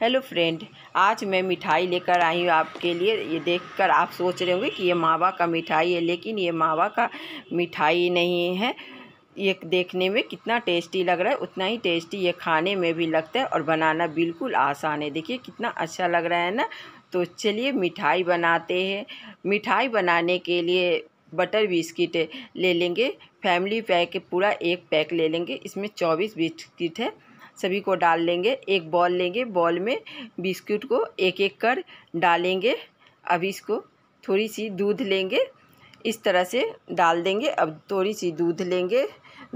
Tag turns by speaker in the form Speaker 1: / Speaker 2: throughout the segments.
Speaker 1: hello friend आज मैं मिठाई लेकर आई हूँ आपके लिए ये देखकर आप सोच रहे होंगे कि ये मावा का मिठाई है लेकिन ये मावा का मिठाई नहीं है ये देखने में कितना टेस्टी लग रहा है उतना ही टेस्टी ये खाने में भी लगता है और बनाना बिल्कुल आसान है देखिए कितना अच्छा लग रहा है ना तो चलिए मिठाई बनाते हैं मिठाई बनाने के लिए बटर बिस्किट ले लेंगे फैमिली पैक पूरा एक पैक ले लेंगे इसमें चौबीस बिस्किट है सभी को डाल लेंगे एक बॉल लेंगे बॉल में बिस्कुट को एक एक कर डालेंगे अब इसको थोड़ी सी दूध लेंगे इस तरह से डाल देंगे अब थोड़ी सी दूध लेंगे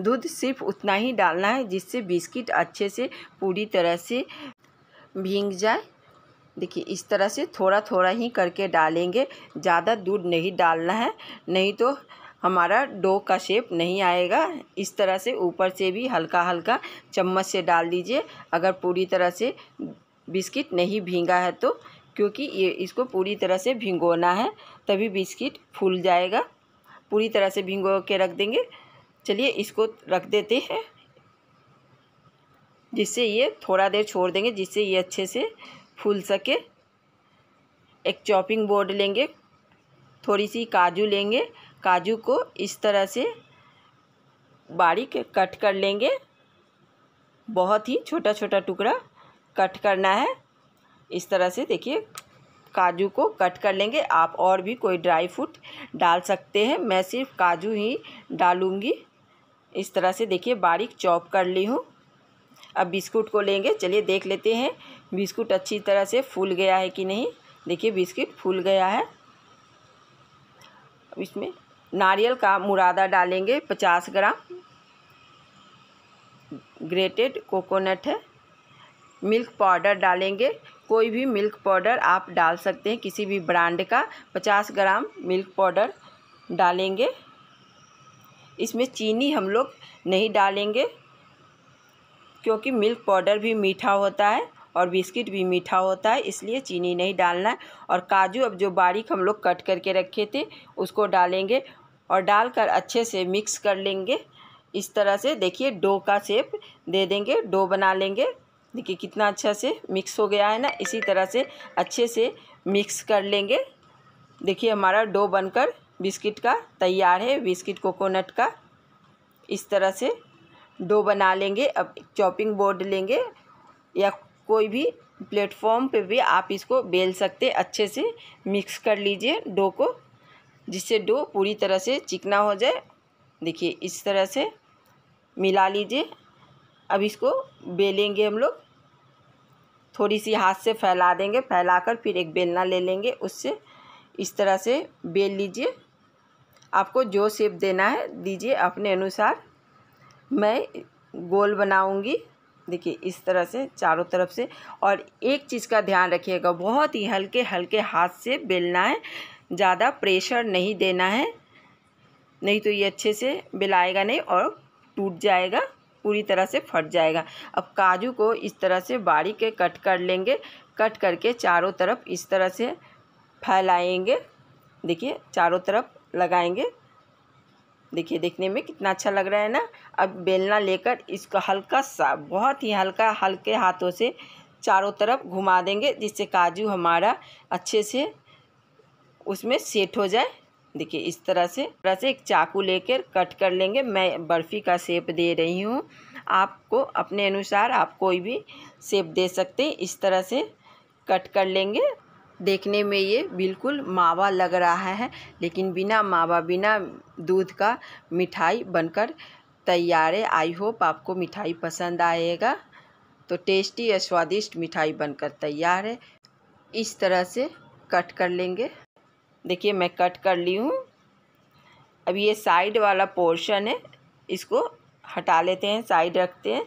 Speaker 1: दूध सिर्फ उतना ही डालना है जिससे बिस्किट अच्छे से पूरी तरह से भींग जाए देखिए इस तरह से थोड़ा थोड़ा ही करके डालेंगे ज़्यादा दूध नहीं डालना है नहीं तो हमारा डो का शेप नहीं आएगा इस तरह से ऊपर से भी हल्का हल्का चम्मच से डाल दीजिए अगर पूरी तरह से बिस्किट नहीं भींगा है तो क्योंकि ये इसको पूरी तरह से भिंगोना है तभी बिस्किट फूल जाएगा पूरी तरह से भिंगो के रख देंगे चलिए इसको रख देते हैं जिससे ये थोड़ा देर छोड़ देंगे जिससे ये अच्छे से फूल सके एक चॉपिंग बोर्ड लेंगे थोड़ी सी काजू लेंगे काजू को इस तरह से बारीक कट कर लेंगे बहुत ही छोटा छोटा टुकड़ा कट करना है इस तरह से देखिए काजू को कट कर लेंगे आप और भी कोई ड्राई फ्रूट डाल सकते हैं मैं सिर्फ काजू ही डालूँगी इस तरह से देखिए बारीक चॉप कर ली हूँ अब बिस्कुट को लेंगे चलिए देख लेते हैं बिस्कुट अच्छी तरह से फूल गया है कि नहीं देखिए बिस्किट फूल गया है इसमें नारियल का मुरादा डालेंगे पचास ग्राम ग्रेटेड कोकोनट है मिल्क पाउडर डालेंगे कोई भी मिल्क पाउडर आप डाल सकते हैं किसी भी ब्रांड का पचास ग्राम मिल्क पाउडर डालेंगे इसमें चीनी हम लोग नहीं डालेंगे क्योंकि मिल्क पाउडर भी मीठा होता है और बिस्किट भी मीठा होता है इसलिए चीनी नहीं डालना है और काजू अब जो बारीक हम लोग कट करके रखे थे उसको डालेंगे और डालकर अच्छे से मिक्स कर लेंगे इस तरह से देखिए डो का शेप दे देंगे डो बना लेंगे देखिए कितना अच्छा से मिक्स हो गया है ना इसी तरह से अच्छे से मिक्स कर लेंगे देखिए हमारा डो बनकर बिस्किट का तैयार है बिस्किट कोकोनट का इस तरह से डो बना लेंगे अब चॉपिंग बोर्ड लेंगे या कोई भी प्लेटफॉर्म पे भी आप इसको बेल सकते अच्छे से मिक्स कर लीजिए डो को जिससे डो पूरी तरह से चिकना हो जाए देखिए इस तरह से मिला लीजिए अब इसको बेलेंगे हम लोग थोड़ी सी हाथ से फैला देंगे फैलाकर फिर एक बेलना ले लेंगे उससे इस तरह से बेल लीजिए आपको जो शेप देना है दीजिए अपने अनुसार मैं गोल बनाऊंगी देखिए इस तरह से चारों तरफ से और एक चीज़ का ध्यान रखिएगा बहुत ही हल्के हल्के हाथ से बेलना है ज़्यादा प्रेशर नहीं देना है नहीं तो ये अच्छे से बिलाएगा नहीं और टूट जाएगा पूरी तरह से फट जाएगा अब काजू को इस तरह से बारीक कट कर लेंगे कट करके चारों तरफ इस तरह से फैलाएंगे देखिए चारों तरफ लगाएंगे देखिए देखने में कितना अच्छा लग रहा है ना अब बेलना लेकर इसको हल्का सा बहुत ही हल्का हल्के हाथों से चारों तरफ घुमा देंगे जिससे काजू हमारा अच्छे से उसमें सेट हो जाए देखिए इस तरह से तरह से एक चाकू लेकर कट कर लेंगे मैं बर्फ़ी का सेप दे रही हूँ आपको अपने अनुसार आप कोई भी सेप दे सकते हैं इस तरह से कट कर लेंगे देखने में ये बिल्कुल मावा लग रहा है लेकिन बिना मावा बिना दूध का मिठाई बनकर तैयार है आई होप आपको मिठाई पसंद आएगा तो टेस्टी या स्वादिष्ट मिठाई बनकर तैयार है इस तरह से कट कर लेंगे देखिए मैं कट कर ली हूँ अब ये साइड वाला पोर्शन है इसको हटा लेते हैं साइड रखते हैं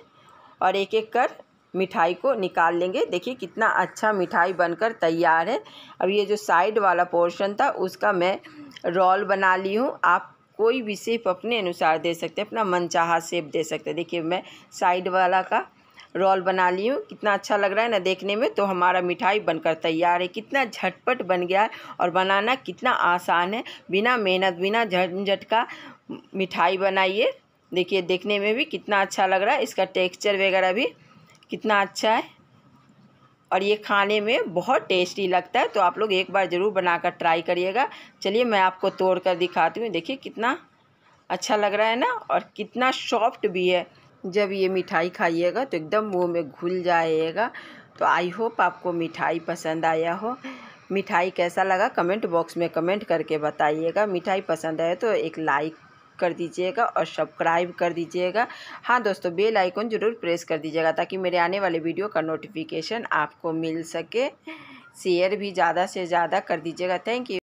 Speaker 1: और एक एक कर मिठाई को निकाल लेंगे देखिए कितना अच्छा मिठाई बनकर तैयार है अब ये जो साइड वाला पोर्शन था उसका मैं रोल बना ली हूँ आप कोई भी सेप अपने अनुसार दे सकते हैं अपना मनचाहा सेप दे सकते हैं देखिए मैं साइड वाला का रोल बना ली हूँ कितना अच्छा लग रहा है ना देखने में तो हमारा मिठाई बनकर तैयार है कितना झटपट बन गया है और बनाना कितना आसान है बिना मेहनत बिना झंझट का मिठाई बनाइए देखिए देखने में भी कितना अच्छा लग रहा है इसका टेक्स्चर वगैरह भी कितना अच्छा है और ये खाने में बहुत टेस्टी लगता है तो आप लोग एक बार ज़रूर बनाकर ट्राई करिएगा चलिए मैं आपको तोड़ कर दिखाती हूँ देखिए कितना अच्छा लग रहा है ना और कितना सॉफ्ट भी है जब ये मिठाई खाइएगा तो एकदम मुंह में घुल जाएगा तो आई होप आपको मिठाई पसंद आया हो मिठाई कैसा लगा कमेंट बॉक्स में कमेंट करके बताइएगा मिठाई पसंद आए तो एक लाइक कर दीजिएगा और सब्सक्राइब कर दीजिएगा हाँ दोस्तों बेल आइकन ज़रूर प्रेस कर दीजिएगा ताकि मेरे आने वाले वीडियो का नोटिफिकेशन आपको मिल सके शेयर भी ज़्यादा से ज़्यादा कर दीजिएगा थैंक यू